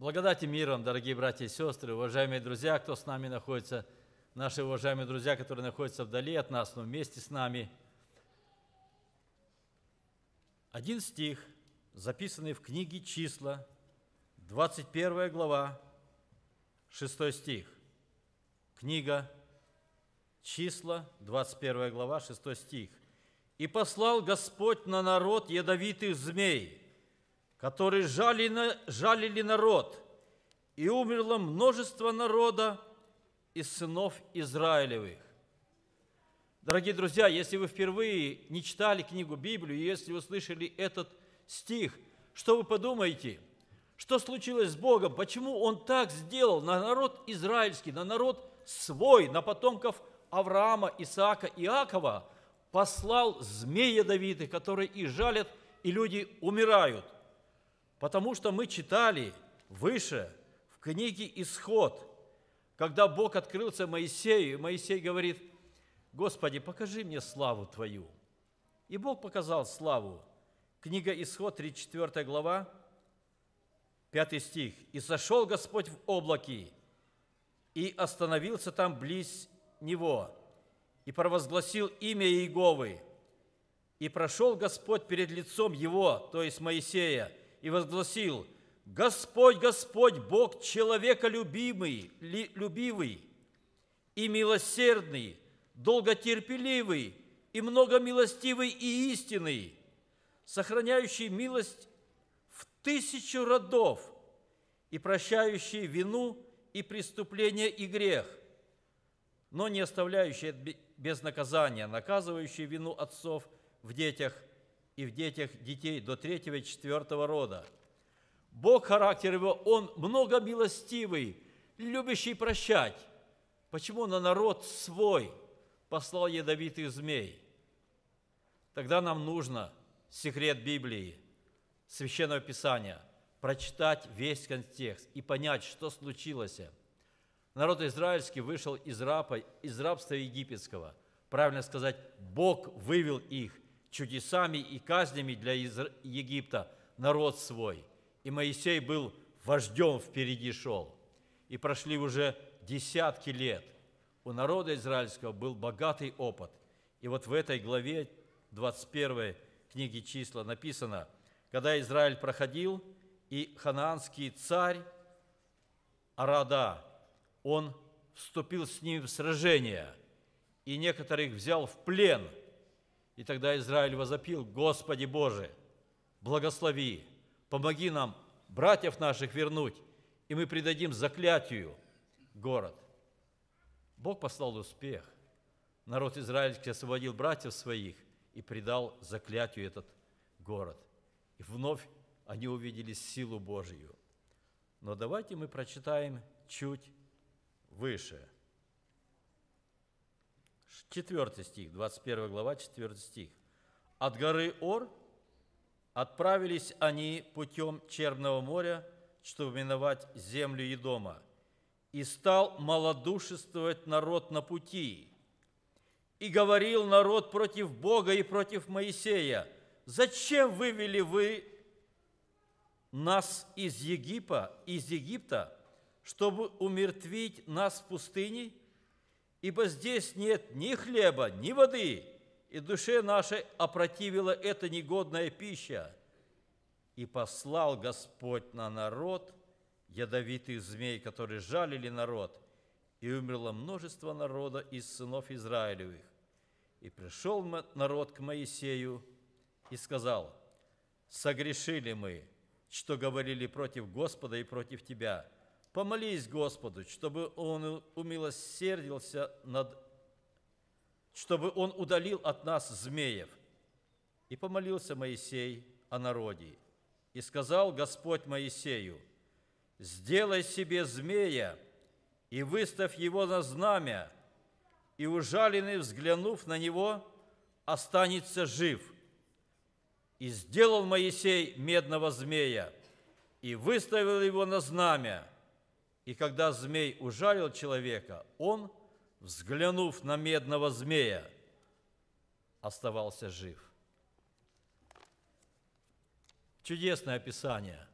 Благодати миром, дорогие братья и сестры, уважаемые друзья, кто с нами находится, наши уважаемые друзья, которые находятся вдали от нас, но вместе с нами. Один стих, записанный в книге «Числа», 21 глава, 6 стих. Книга «Числа», 21 глава, 6 стих. «И послал Господь на народ ядовитых змей» которые жалили, жалили народ, и умерло множество народа из сынов Израилевых. Дорогие друзья, если вы впервые не читали книгу Библию, если вы слышали этот стих, что вы подумаете? Что случилось с Богом? Почему Он так сделал на народ израильский, на народ свой, на потомков Авраама, Исаака, Иакова? Послал змея Давиды, которые и жалят, и люди умирают – Потому что мы читали выше в книге «Исход», когда Бог открылся Моисею, и Моисей говорит, «Господи, покажи мне славу Твою». И Бог показал славу. Книга «Исход», 34 глава, 5 стих. «И сошел Господь в облаки, и остановился там близ Него, и провозгласил имя Иеговы, и прошел Господь перед лицом Его, то есть Моисея, и возгласил, «Господь, Господь, Бог человека любимый, ли, любивый и милосердный, долготерпеливый и многомилостивый и истинный, сохраняющий милость в тысячу родов и прощающий вину и преступление и грех, но не оставляющий без наказания, наказывающий вину отцов в детях – и в детях детей до третьего и четвертого рода. Бог характер его, он много милостивый, любящий прощать. Почему на народ свой послал ядовитых змей? Тогда нам нужно секрет Библии, Священного Писания, прочитать весь контекст и понять, что случилось. Народ израильский вышел из, раба из рабства египетского. Правильно сказать, Бог вывел их – чудесами и казнями для Египта народ свой. И Моисей был вождем впереди шел. И прошли уже десятки лет. У народа израильского был богатый опыт. И вот в этой главе 21 книги числа написано, когда Израиль проходил, и ханаанский царь Арада, он вступил с ним в сражение, и некоторых взял в плен – и тогда Израиль возопил, Господи Боже, благослови, помоги нам братьев наших вернуть, и мы придадим заклятию город. Бог послал успех. Народ израильский освободил братьев своих и предал заклятию этот город. И вновь они увидели силу Божию. Но давайте мы прочитаем чуть выше – 4 стих, 21 глава, 4 стих. «От горы Ор отправились они путем Черного моря, чтобы миновать землю Едома, и стал малодушествовать народ на пути, и говорил народ против Бога и против Моисея, «Зачем вывели вы нас из Египта, из Египта, чтобы умертвить нас в пустыне?» ибо здесь нет ни хлеба, ни воды, и душе нашей опротивила эта негодная пища. И послал Господь на народ ядовитый змей, которые жалили народ, и умерло множество народа из сынов Израилевых. И пришел народ к Моисею и сказал, «Согрешили мы, что говорили против Господа и против Тебя» Помолись Господу, чтобы Он умилосердился над... чтобы Он удалил от нас змеев. И помолился Моисей о народе. И сказал Господь Моисею, «Сделай себе змея и выставь его на знамя, и ужаленный, взглянув на него, останется жив». И сделал Моисей медного змея, и выставил его на знамя – и когда змей ужалил человека, он, взглянув на медного змея, оставался жив. Чудесное описание.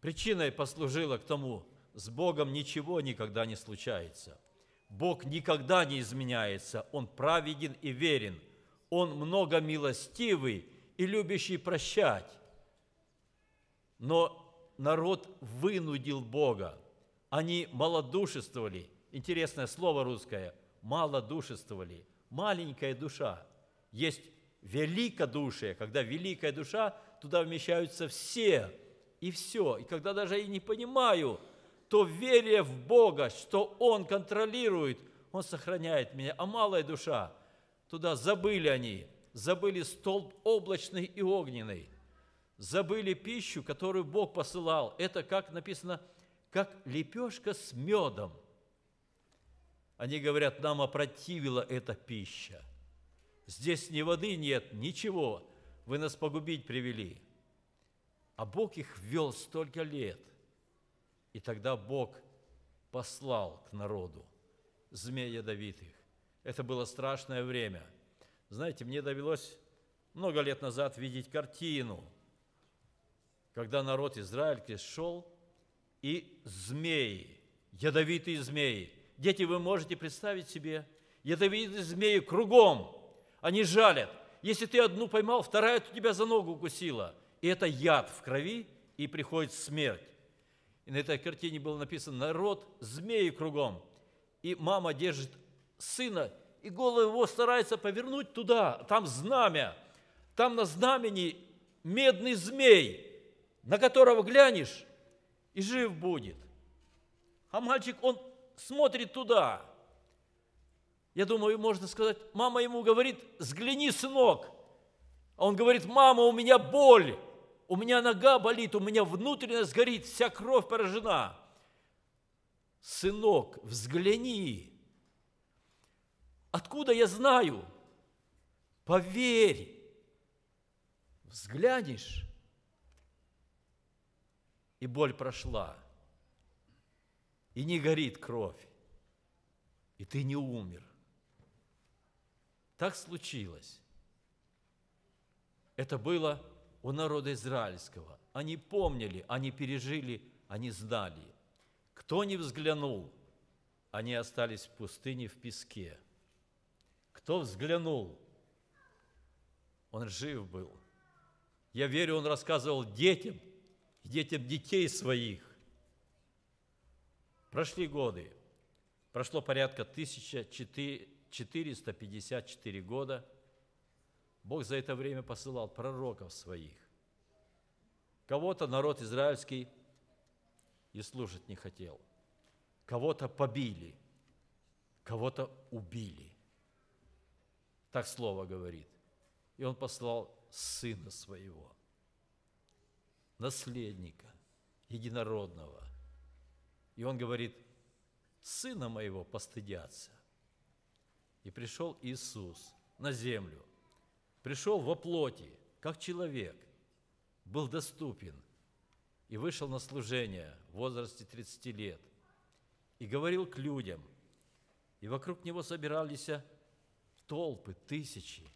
Причиной послужило к тому, с Богом ничего никогда не случается. Бог никогда не изменяется, Он праведен и верен, Он много милостивый и любящий прощать. Но народ вынудил Бога. Они малодушествовали. Интересное слово русское – малодушествовали. Маленькая душа. Есть великодушие, когда великая душа, туда вмещаются все и все. И когда даже я не понимаю, то веря в Бога, что Он контролирует, Он сохраняет меня. А малая душа, туда забыли они, забыли столб облачный и огненный забыли пищу, которую Бог посылал. Это, как написано, как лепешка с медом. Они говорят, нам опротивила эта пища. Здесь ни воды нет, ничего. Вы нас погубить привели. А Бог их ввел столько лет. И тогда Бог послал к народу змей ядовитых. Это было страшное время. Знаете, мне довелось много лет назад видеть картину – когда народ израильский шел, и змеи, ядовитые змеи. Дети, вы можете представить себе, ядовитые змеи кругом, они жалят. Если ты одну поймал, вторая у тебя за ногу укусила. И это яд в крови, и приходит смерть. И на этой картине было написано «Народ, змеи кругом». И мама держит сына, и голову его старается повернуть туда, там знамя. Там на знамени медный змей – на которого глянешь, и жив будет. А мальчик, он смотрит туда. Я думаю, можно сказать, мама ему говорит, взгляни, сынок. А он говорит, мама, у меня боль, у меня нога болит, у меня внутренность горит, вся кровь поражена. Сынок, взгляни. Откуда я знаю? Поверь. Взглянешь, и боль прошла, и не горит кровь, и ты не умер. Так случилось. Это было у народа израильского. Они помнили, они пережили, они знали. Кто не взглянул, они остались в пустыне в песке. Кто взглянул, он жив был. Я верю, он рассказывал детям – детям детей своих. Прошли годы. Прошло порядка 1454 года. Бог за это время посылал пророков своих. Кого-то народ израильский и слушать не хотел. Кого-то побили, кого-то убили. Так слово говорит. И он послал сына своего – наследника, единородного. И он говорит, сына моего постыдятся. И пришел Иисус на землю, пришел во плоти, как человек, был доступен и вышел на служение в возрасте 30 лет и говорил к людям, и вокруг него собирались толпы, тысячи,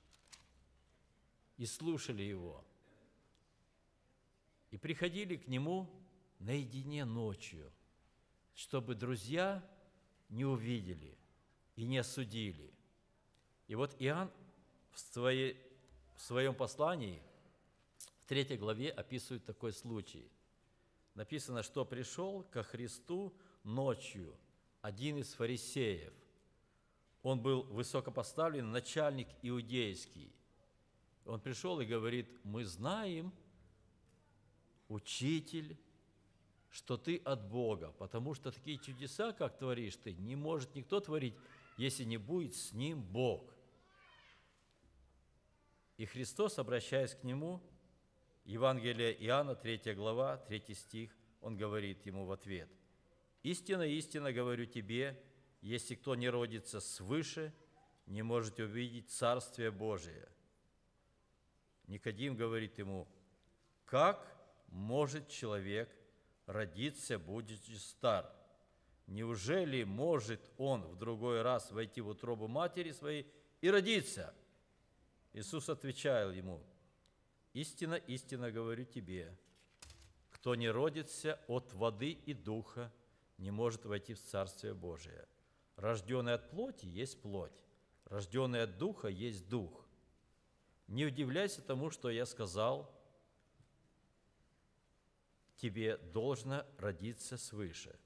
и слушали его – и приходили к нему наедине ночью, чтобы друзья не увидели и не осудили. И вот Иоанн в, своей, в своем послании в третьей главе описывает такой случай. Написано, что пришел ко Христу ночью один из фарисеев. Он был высокопоставлен, начальник иудейский. Он пришел и говорит, мы знаем – учитель, что ты от Бога, потому что такие чудеса, как творишь ты, не может никто творить, если не будет с ним Бог. И Христос, обращаясь к нему, Евангелие Иоанна, 3 глава, 3 стих, он говорит ему в ответ, «Истина, истина говорю тебе, если кто не родится свыше, не может увидеть Царствие Божие». Никодим говорит ему, «Как?» может человек родиться, будучи стар? Неужели может он в другой раз войти в утробу матери своей и родиться? Иисус отвечал ему, «Истина, истина говорю тебе, кто не родится от воды и духа, не может войти в Царствие Божие. Рожденный от плоти есть плоть, рожденный от духа есть дух. Не удивляйся тому, что я сказал – тебе должно родиться свыше.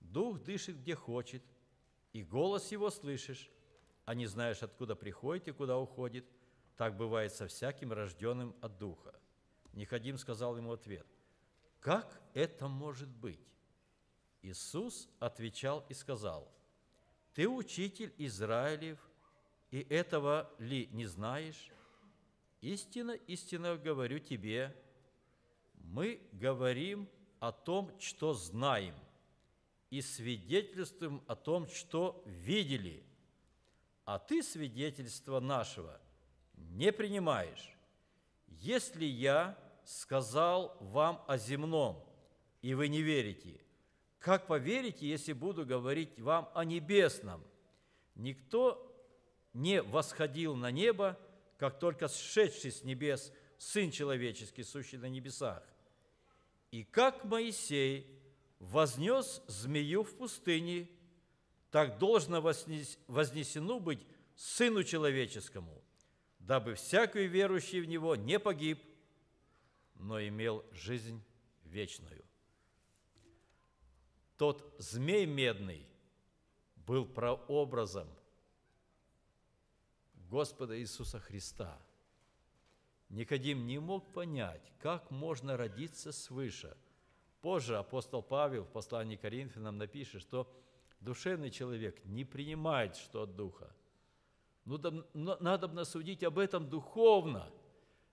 Дух дышит, где хочет, и голос его слышишь, а не знаешь, откуда приходит и куда уходит. Так бывает со всяким рожденным от Духа». Нихадим сказал ему ответ, «Как это может быть?» Иисус отвечал и сказал, «Ты учитель Израилев, и этого ли не знаешь? Истина, истинно говорю тебе, мы говорим о том, что знаем, и свидетельствуем о том, что видели, а ты свидетельства нашего не принимаешь. Если я сказал вам о земном, и вы не верите, как поверите, если буду говорить вам о небесном? Никто не восходил на небо, как только сшедший с небес Сын Человеческий, сущий на небесах. И как Моисей вознес змею в пустыне, так должно вознесено быть Сыну Человеческому, дабы всякий верующий в Него не погиб, но имел жизнь вечную. Тот змей медный был прообразом Господа Иисуса Христа – Никодим не мог понять, как можно родиться свыше. Позже апостол Павел в послании к Коринфянам напишет, что душевный человек не принимает, что от Духа. Ну, там, надо судить об этом духовно.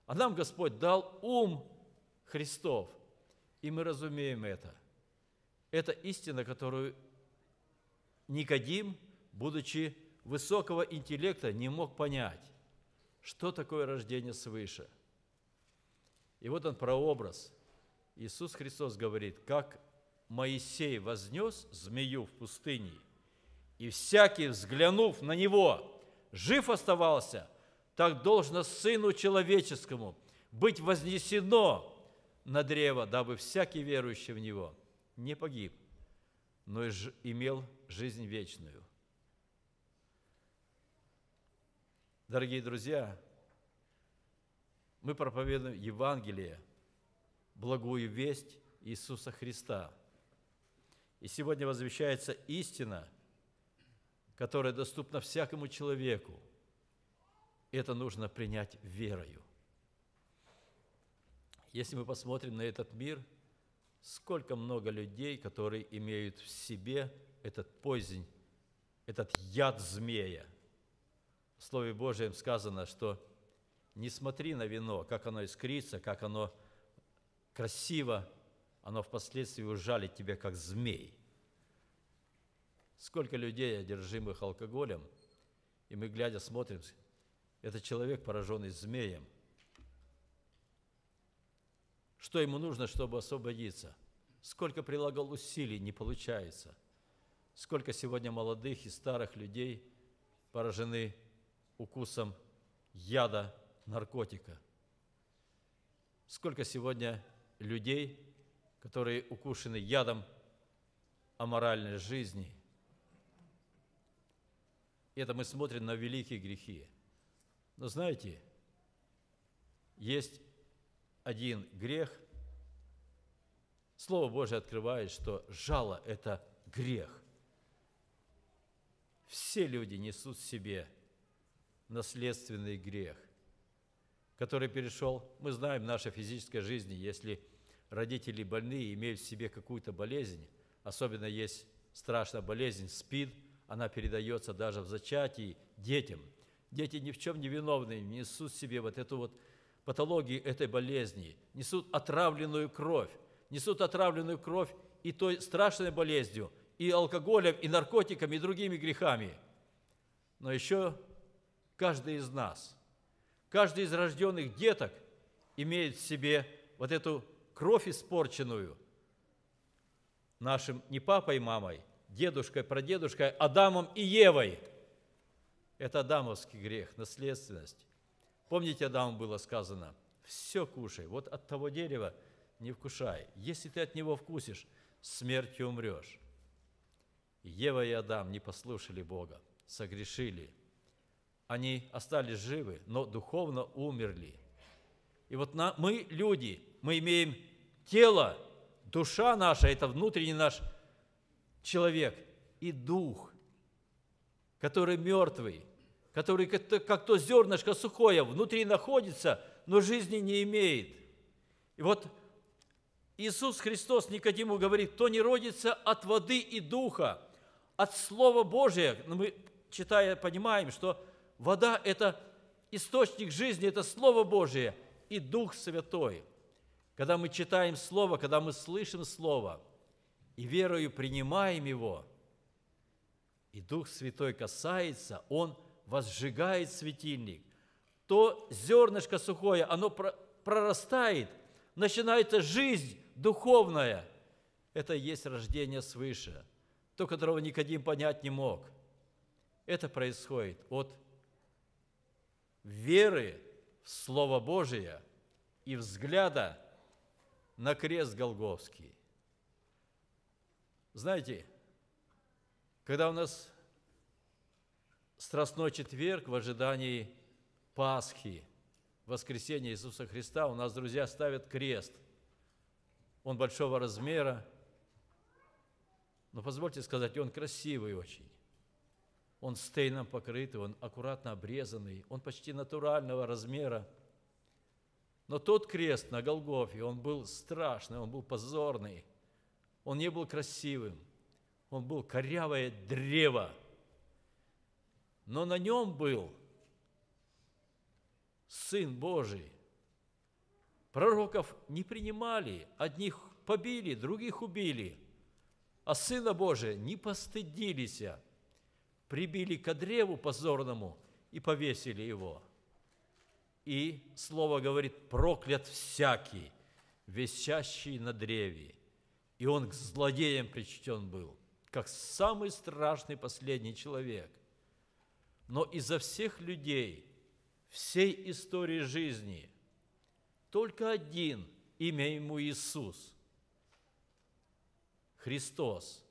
А нам Господь дал ум Христов, и мы разумеем это. Это истина, которую Никодим, будучи высокого интеллекта, не мог понять что такое рождение свыше. И вот он прообраз. Иисус Христос говорит, как Моисей вознес змею в пустыне, и всякий, взглянув на него, жив оставался, так должно Сыну Человеческому быть вознесено на древо, дабы всякий верующий в Него не погиб, но имел жизнь вечную. Дорогие друзья, мы проповедуем Евангелие, благую весть Иисуса Христа. И сегодня возвещается истина, которая доступна всякому человеку. Это нужно принять верою. Если мы посмотрим на этот мир, сколько много людей, которые имеют в себе этот позень, этот яд змея – в Слове Божьем сказано, что не смотри на вино, как оно искрится, как оно красиво, оно впоследствии ужалит тебя, как змей. Сколько людей, одержимых алкоголем, и мы, глядя, смотрим, это человек, пораженный змеем. Что ему нужно, чтобы освободиться? Сколько прилагал усилий, не получается. Сколько сегодня молодых и старых людей поражены укусом яда наркотика. Сколько сегодня людей, которые укушены ядом аморальной жизни. И это мы смотрим на великие грехи. Но знаете, есть один грех. Слово Божье открывает, что жало – это грех. Все люди несут в себе наследственный грех, который перешел, мы знаем, в нашей физической жизни, если родители больны имеют в себе какую-то болезнь, особенно есть страшная болезнь, СПИД, она передается даже в зачатии детям. Дети ни в чем не виновны, несут в себе вот эту вот патологию этой болезни, несут отравленную кровь, несут отравленную кровь и той страшной болезнью, и алкоголем, и наркотиками, и другими грехами. Но еще каждый из нас, каждый из рожденных деток имеет в себе вот эту кровь испорченную нашим не папой и мамой, дедушкой, прадедушкой, Адамом и Евой. Это адамовский грех, наследственность. Помните, Адаму было сказано, все кушай, вот от того дерева не вкушай. Если ты от него вкусишь, смертью умрешь. Ева и Адам не послушали Бога, согрешили – они остались живы, но духовно умерли. И вот на, мы, люди, мы имеем тело, душа наша, это внутренний наш человек, и дух, который мертвый, который как, как то зернышко сухое внутри находится, но жизни не имеет. И вот Иисус Христос Никодиму говорит, кто не родится от воды и духа, от Слова Божия, ну, мы, читая, понимаем, что Вода – это источник жизни, это Слово Божие и Дух Святой. Когда мы читаем Слово, когда мы слышим Слово и верою принимаем его, и Дух Святой касается, Он возжигает светильник, то зернышко сухое, оно прорастает, начинается жизнь духовная. Это и есть рождение свыше, то, которого Никодим понять не мог. Это происходит от веры в Слово Божие и взгляда на крест Голговский. Знаете, когда у нас Страстной четверг в ожидании Пасхи, воскресения Иисуса Христа, у нас, друзья, ставят крест. Он большого размера, но позвольте сказать, он красивый очень. Он стейном покрытый, он аккуратно обрезанный, он почти натурального размера. Но тот крест на Голгофе, он был страшный, он был позорный, он не был красивым, он был корявое древо. Но на нем был Сын Божий. Пророков не принимали, одних побили, других убили, а Сына Божия не постыдились – прибили к древу позорному и повесили его. И слово говорит, проклят всякий, висящий на древе. И он к злодеям причтен был, как самый страшный последний человек. Но изо всех людей, всей истории жизни, только один, имя ему Иисус, Христос –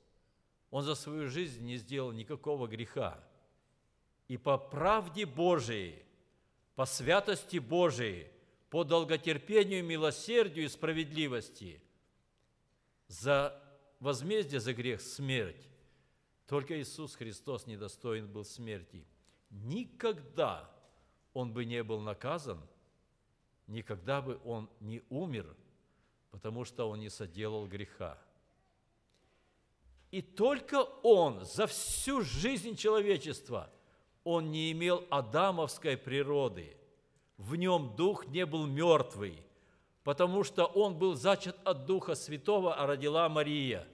он за свою жизнь не сделал никакого греха. И по правде Божией, по святости Божией, по долготерпению, милосердию и справедливости за возмездие за грех – смерть. Только Иисус Христос недостоин был смерти. Никогда он бы не был наказан, никогда бы он не умер, потому что он не соделал греха. И только он за всю жизнь человечества, он не имел адамовской природы. В нем дух не был мертвый, потому что он был зачат от Духа Святого, а родила Мария.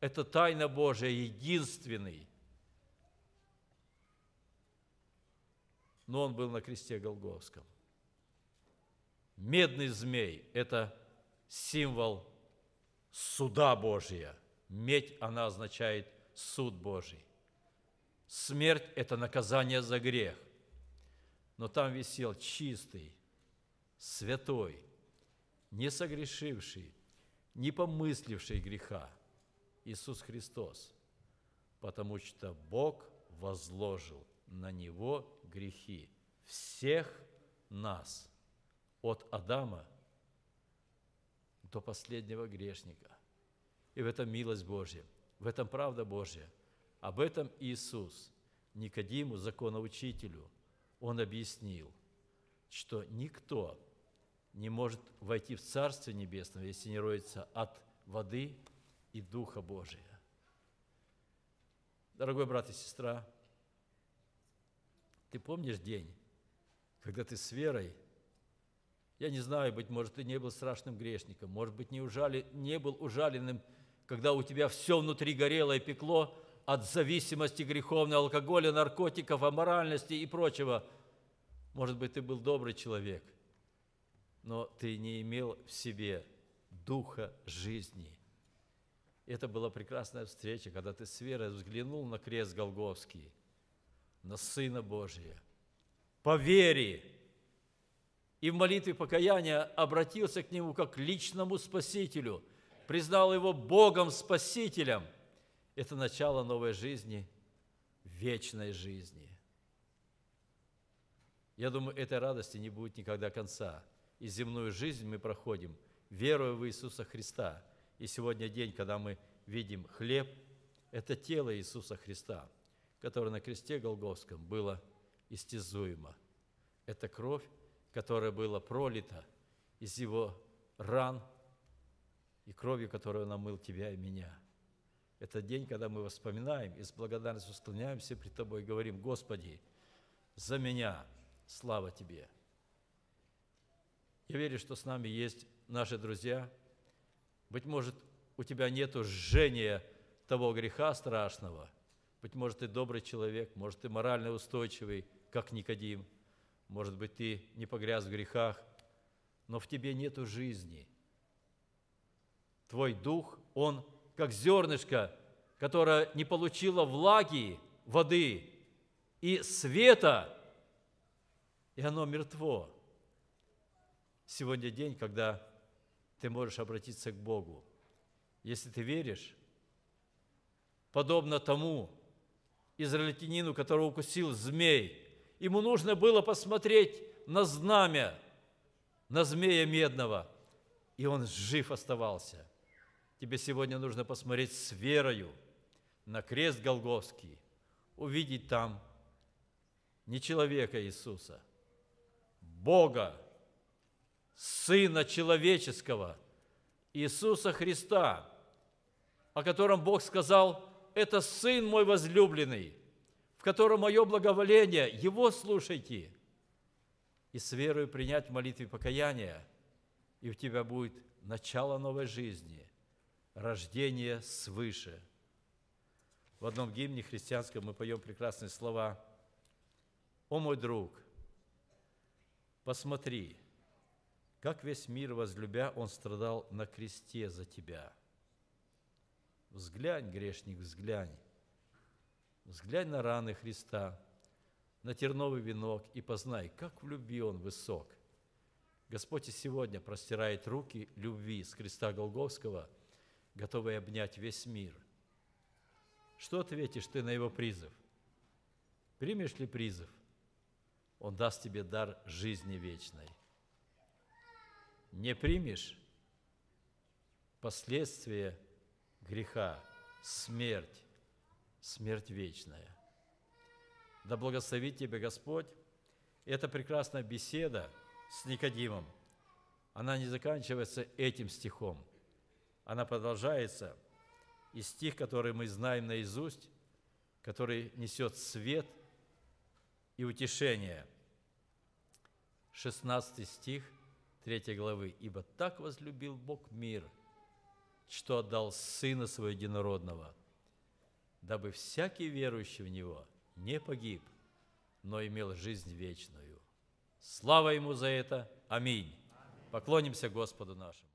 Это тайна Божия, единственный. Но он был на кресте Голговском. Медный змей – это символ суда Божия – Медь, она означает суд Божий. Смерть – это наказание за грех. Но там висел чистый, святой, не согрешивший, не помысливший греха Иисус Христос, потому что Бог возложил на Него грехи всех нас, от Адама до последнего грешника. И в этом милость Божья, в этом правда Божья. Об этом Иисус Никодиму, законоучителю, он объяснил, что никто не может войти в Царство Небесное, если не родится от воды и Духа Божия. Дорогой брат и сестра, ты помнишь день, когда ты с верой, я не знаю, быть может, ты не был страшным грешником, может быть, не, ужали, не был ужаленным грешником, когда у тебя все внутри горело и пекло от зависимости греховной, алкоголя, наркотиков, аморальности и прочего. Может быть, ты был добрый человек, но ты не имел в себе духа жизни. Это была прекрасная встреча, когда ты с верой взглянул на крест Голговский, на Сына Божия, по вере, и в молитве покаяния обратился к Нему как к личному Спасителю – признал Его Богом Спасителем, это начало новой жизни, вечной жизни. Я думаю, этой радости не будет никогда конца. И земную жизнь мы проходим, веруя в Иисуса Христа. И сегодня день, когда мы видим хлеб, это тело Иисуса Христа, которое на кресте Голговском было истязуемо. Это кровь, которая была пролита из его ран – и кровью, которую Он омыл тебя и меня. Это день, когда мы воспоминаем и с благодарностью склоняемся пред Тобой и говорим, Господи, за меня слава Тебе. Я верю, что с нами есть наши друзья. Быть может, у тебя нет жжения того греха страшного. Быть может, ты добрый человек, может, ты морально устойчивый, как Никодим. Может быть, ты не погряз в грехах, но в тебе нету жизни – Твой дух, он как зернышко, которое не получило влаги, воды и света, и оно мертво. Сегодня день, когда ты можешь обратиться к Богу. Если ты веришь, подобно тому израильтянину, которого укусил змей, ему нужно было посмотреть на знамя, на змея медного, и он жив оставался – Тебе сегодня нужно посмотреть с верою на крест Голговский, увидеть там не человека Иисуса, Бога, Сына Человеческого, Иисуса Христа, о котором Бог сказал, это Сын мой возлюбленный, в котором мое благоволение, Его слушайте. И с верою принять в молитве покаяния, и у тебя будет начало новой жизни – рождение свыше. В одном гимне христианском мы поем прекрасные слова «О мой друг, посмотри, как весь мир возлюбя, он страдал на кресте за тебя. Взглянь, грешник, взглянь, взглянь на раны Христа, на терновый венок и познай, как в любви он высок». Господь и сегодня простирает руки любви с креста Голговского – Готовый обнять весь мир. Что ответишь ты на его призыв? Примешь ли призыв? Он даст тебе дар жизни вечной. Не примешь последствия греха, смерть, смерть вечная. Да благословит тебя Господь. Эта прекрасная беседа с Никодимом, она не заканчивается этим стихом – она продолжается. И стих, который мы знаем наизусть, который несет свет и утешение. 16 стих 3 главы. «Ибо так возлюбил Бог мир, что отдал Сына Своего Единородного, дабы всякий верующий в Него не погиб, но имел жизнь вечную». Слава Ему за это! Аминь! Поклонимся Господу нашему!